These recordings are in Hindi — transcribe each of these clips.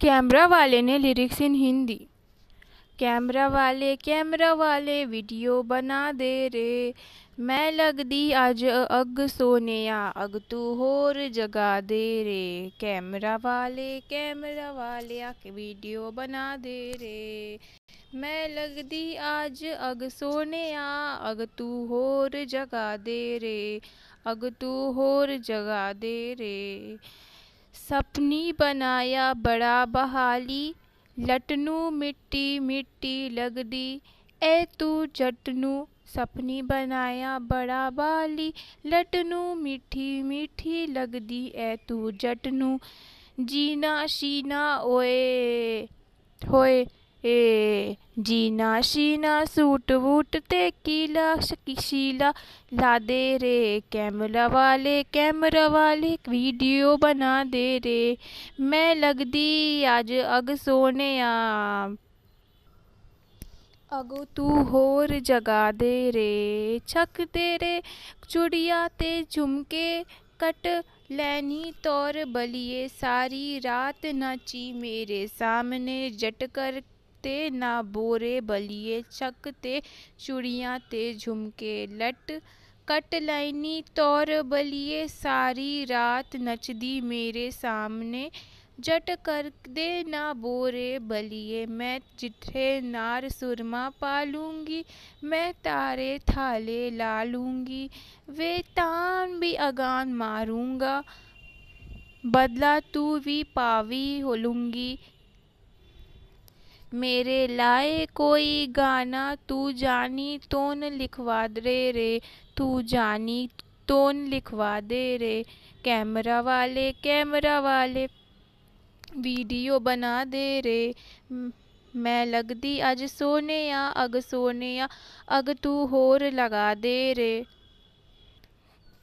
कैमरा वाले ने लिरिक्स इन हिंदी कैमरा वाले कैमरा वाले वीडियो बना दे रे मैं लग दी आज अग सोनिया अग तू होर जगा दे रे कैमरा वाले कैमरा वाले वीडियो बना दे रे मैं लग दी आज अग सोनिया अग तू होर जगा दे रे अग तू होर जगा दे रे सपनी बनाया बड़ा बहाली लटनू मिट्टी मिट्टी लगदी ए तू जटनू सपनी बनाया बड़ा बाली लटनू मीठी मिठी लगदी ए तू जटनू जीना शीना ओए होए ए जीना शीना सूट वूट तेकीला शकीशीला ला दे रे कैमरा वाले कैमरा वाले वीडियो बना दे रे मैं लगदी अज अग सोने अगो तू होर जगा दे रे छक दे रे चुड़िया ते झुमके कट लैनी तौर बलिए सारी रात नाची मेरे सामने जट कर ते बोरे बलिए चक ते चुड़ियाँ ते झुमके लट कट लाइनी तौर बलिए सारी रात नचदी मेरे सामने जट कर दे ना बोरे बलिए मैं जिठे नार सुरमा पालूंगी मैं तारे थाले ला लूंगी वे तान भी अगान मारूंगा बदला तू भी पावी हो लूंगी मेरे लाए कोई गाना तू जानी तोन लिखवा दे रे तू जानी तोन लिखवा दे रे कैमरा वाले कैमरा वाले वीडियो बना दे रे मैं लगदी अज सोने आ अग सोने आ अग तू होर लगा दे रे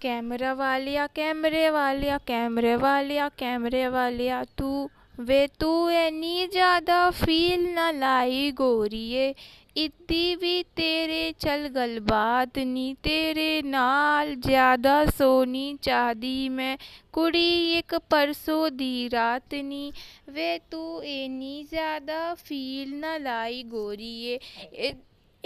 कैमरा वालिया कैमरे वालिया कैमरे वालिया कैमरे वाले तू वे तू एनी ज़्यादा फील ना लाई गोरिये इतनी भी तेरे चल बात नी तेरे नाल ज़्यादा सोनी चादी मैं कुड़ी इक परसों दी रात नी वे तू एनी ज़्यादा फील ना लाई गोरिये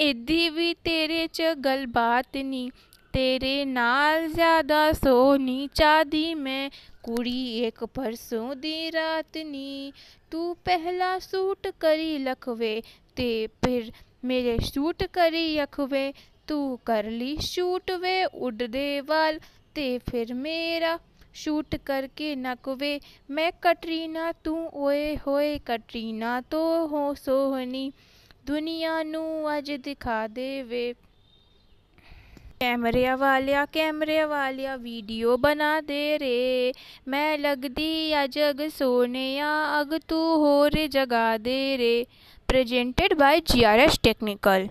इतनी भी तेरे च बात नी तेरे नाल ज़्यादा सोनी चादी मैं કુડી એક ભરસો દી રાતની तू पहला सूट करी लखवे ते फिर मेरे सूट करी अखवे तू कर ली शूट वे उड़ दे वाल ते फिर मेरा शूट करके नकवे मैं कटरीना तू ओए होए कटरीना तो हो सोहनी दुनिया नू अज दिखा देवे कैमरे वालिया कैमरे वालिया वीडियो बना दे रे मैं लगदी या जग सोने या अग तू हो रे जगा दे रे presented by G R S technical